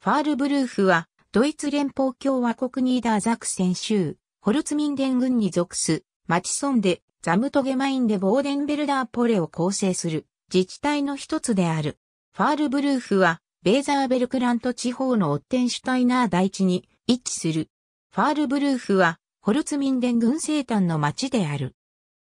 ファールブルーフは、ドイツ連邦共和国ニーダーザクセン州、ホルツミンデン郡に属す、マチソンで、ザムトゲマインでボーデンベルダーポレを構成する、自治体の一つである。ファールブルーフは、ベーザーベルクラント地方のオッテンシュタイナー大地に位置する。ファールブルーフは、ホルツミンデン郡生誕の町である。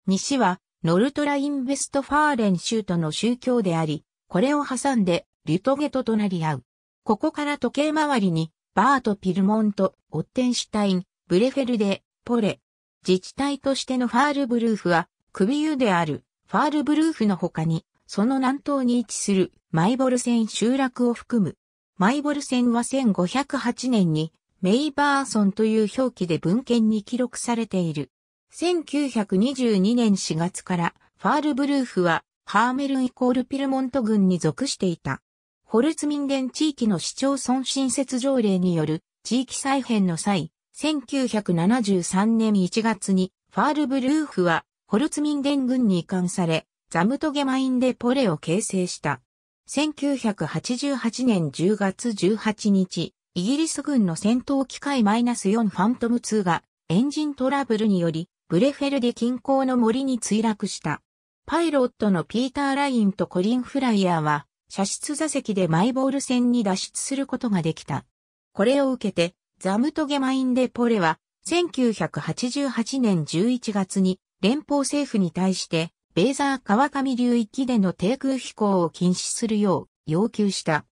西は、ノルトラインベストファーレン州との宗教であり、これを挟んで、リュトゲと隣り合う。ここから時計回りに、バート・ピルモント、オッテンシュタイン、ブレフェルデ、ポレ。自治体としてのファールブルーフは、首湯である、ファールブルーフの他に、その南東に位置する、マイボル線集落を含む。マイボル線は1508年に、メイバーソンという表記で文献に記録されている。1922年4月から、ファールブルーフは、ハーメルイコールピルモント軍に属していた。ホルツミンデン地域の市町村新設条例による地域再編の際、1973年1月にファールブルーフはホルツミンデン軍に移管され、ザムトゲマインデポレを形成した。1988年10月18日、イギリス軍の戦闘機械マイナス -4 ファントム2がエンジントラブルによりブレフェルデ近郊の森に墜落した。パイロットのピーター・ラインとコリン・フライヤーは射出座席でマイボール戦に脱出することができた。これを受けて、ザムトゲマインデポレは、1988年11月に連邦政府に対して、ベーザー川上流域での低空飛行を禁止するよう要求した。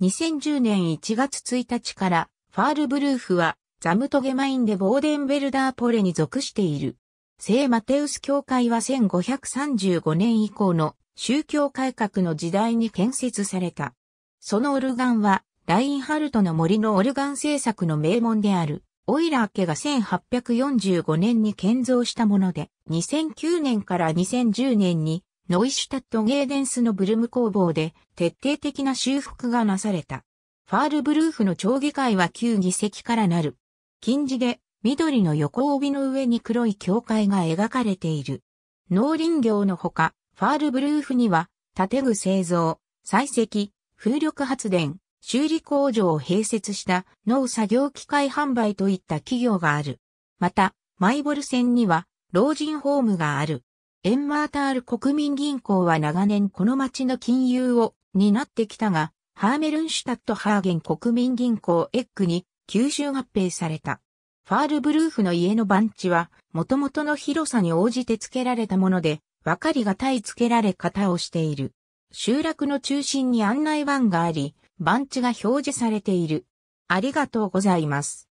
2010年1月1日から、ファールブルーフは、ザムトゲマインデボーデンベルダーポレに属している。聖マテウス教会は1535年以降の宗教改革の時代に建設された。そのオルガンは、ラインハルトの森のオルガン製作の名門である、オイラー家が1845年に建造したもので、2009年から2010年に、ノイシュタットゲーデンスのブルム工房で、徹底的な修復がなされた。ファールブルーフの町議会は9議席からなる。近似で、緑の横帯の上に黒い教会が描かれている。農林業のほか、ファールブルーフには、建具製造、採石、風力発電、修理工場を併設した農作業機械販売といった企業がある。また、マイボル線には老人ホームがある。エンマータール国民銀行は長年この町の金融を担ってきたが、ハーメルンシュタットハーゲン国民銀行エッグに吸収合併された。ファールブルーフの家の番地は、もともとの広さに応じて付けられたもので、ばかりがたいつ付けられ方をしている。集落の中心に案内板があり、番地が表示されている。ありがとうございます。